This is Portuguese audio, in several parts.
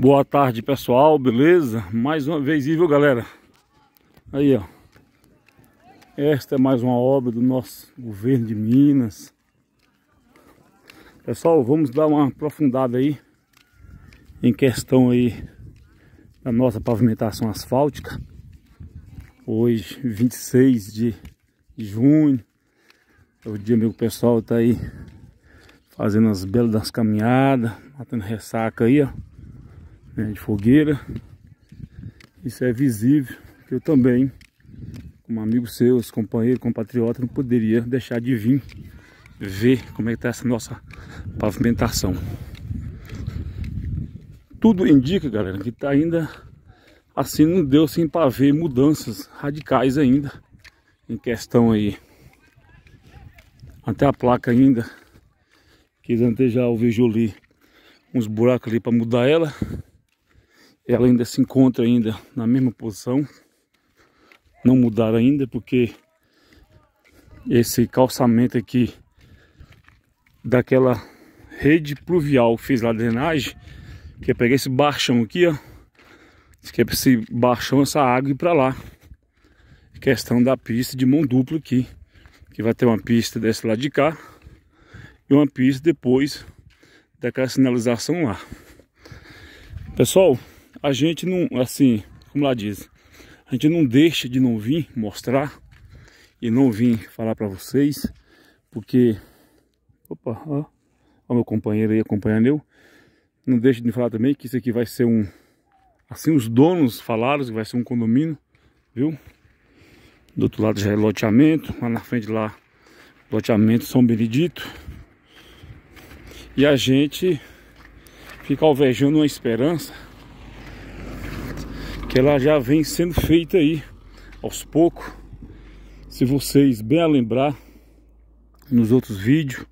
Boa tarde pessoal, beleza? Mais uma vez, viu galera? Aí ó, esta é mais uma obra do nosso governo de Minas. Pessoal, vamos dar uma aprofundada aí em questão aí da nossa pavimentação asfáltica. Hoje, 26 de junho, é o dia meu que o pessoal tá aí fazendo as belas das caminhadas, matando ressaca aí ó. Né, de fogueira. Isso é visível, que eu também, como amigo seu, companheiro, compatriota, não poderia deixar de vir ver como é que está essa nossa pavimentação. Tudo indica, galera, que está ainda assim não deu sem assim para ver mudanças radicais ainda em questão aí. Até a placa ainda, que antes já vejo ali uns buracos ali para mudar ela ela ainda se encontra ainda na mesma posição, não mudar ainda porque esse calçamento aqui daquela rede pluvial que fiz lá drenagem, que é pegar esse baixão aqui, ó, que é esse baixão, essa água ir para lá. Questão da pista de mão dupla aqui, que vai ter uma pista desse lado de cá e uma pista depois daquela sinalização lá. Pessoal, a gente não, assim, como lá diz, a gente não deixa de não vir mostrar e não vir falar para vocês, porque, opa, ó, ó meu companheiro aí acompanhando eu, não deixa de falar também que isso aqui vai ser um, assim os donos falaram que vai ser um condomínio, viu? Do outro lado já é loteamento, lá na frente lá, loteamento São Benedito. E a gente fica alvejando uma esperança que ela já vem sendo feita aí aos poucos. Se vocês bem a lembrar nos outros vídeos,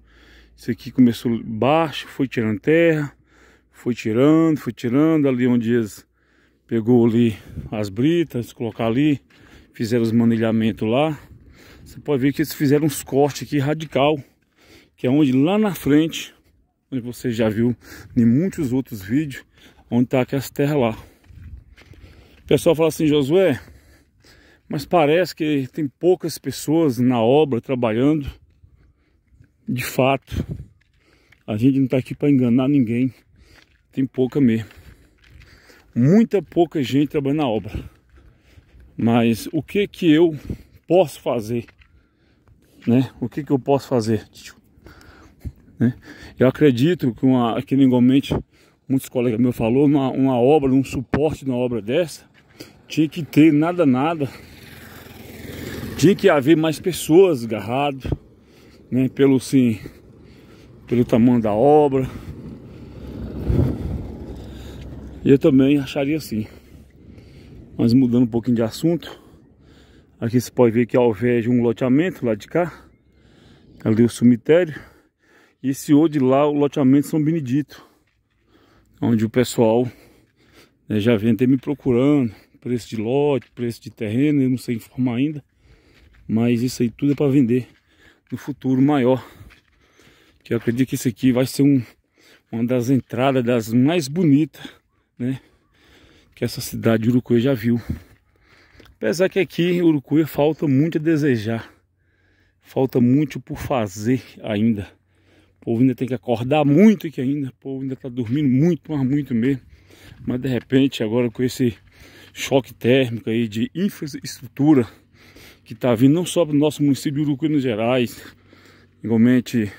isso aqui começou baixo, foi tirando terra, foi tirando, foi tirando ali onde eles pegou ali as britas, colocar ali, fizeram os manilhamentos lá. Você pode ver que eles fizeram uns cortes aqui radical, que é onde lá na frente, onde você já viu em muitos outros vídeos, onde tá aqui as terras lá pessoal fala assim, Josué, mas parece que tem poucas pessoas na obra trabalhando. De fato, a gente não está aqui para enganar ninguém. Tem pouca mesmo. Muita pouca gente trabalhando na obra. Mas o que que eu posso fazer? Né? O que que eu posso fazer? Né? Eu acredito que, uma, que igualmente muitos colegas meus falou uma, uma obra, um suporte de uma obra dessa tinha que ter nada, nada. Tinha que haver mais pessoas agarradas, né? Pelo sim pelo tamanho da obra. E eu também acharia assim. Mas mudando um pouquinho de assunto. Aqui você pode ver que ao invés de um loteamento lá de cá. Ali o cemitério. E esse outro de lá, o loteamento São Benedito. Onde o pessoal né, já vem até me procurando preço de lote, preço de terreno, eu não sei informar ainda. Mas isso aí tudo é para vender no futuro maior. Que eu acredito que isso aqui vai ser um, uma das entradas das mais bonitas, né? Que essa cidade de Urucuia já viu. Apesar que aqui em falta muito a desejar. Falta muito por fazer ainda. O povo ainda tem que acordar muito aqui ainda. O povo ainda está dormindo muito, mas muito mesmo. Mas de repente agora com esse choque térmico aí de infraestrutura que está vindo não só para o nosso município de Uruguai Minas Gerais, igualmente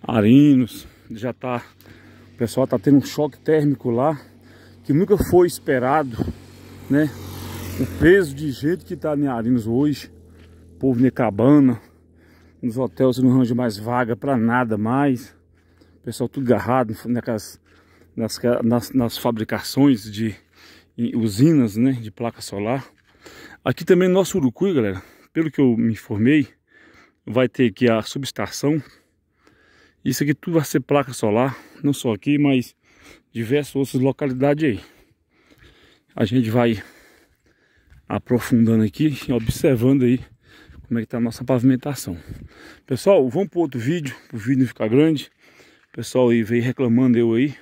Arinos, já está o pessoal está tendo um choque térmico lá que nunca foi esperado, né? O peso de gente que está em Arinos hoje, povo na cabana, nos hotéis não arranja mais vaga para nada mais, o pessoal tudo agarrado naquelas, nas, nas, nas fabricações de usinas né, de placa solar. Aqui também nosso Urucuí, galera, pelo que eu me informei, vai ter aqui a subestação. Isso aqui tudo vai ser placa solar, não só aqui, mas diversas outras localidades aí. A gente vai aprofundando aqui, observando aí como é que tá a nossa pavimentação. Pessoal, vamos para outro vídeo, o vídeo não ficar grande. O pessoal aí veio reclamando eu aí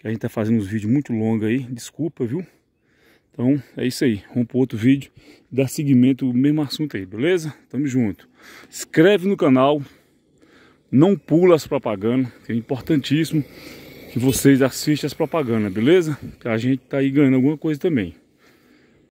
que a gente tá fazendo uns vídeos muito longos aí, desculpa, viu? Então é isso aí, vamos para outro vídeo, dar seguimento ao mesmo assunto aí, beleza? Tamo junto. Inscreve no canal, não pula as propagandas, que é importantíssimo que vocês assistam as propagandas, beleza? Que a gente tá aí ganhando alguma coisa também.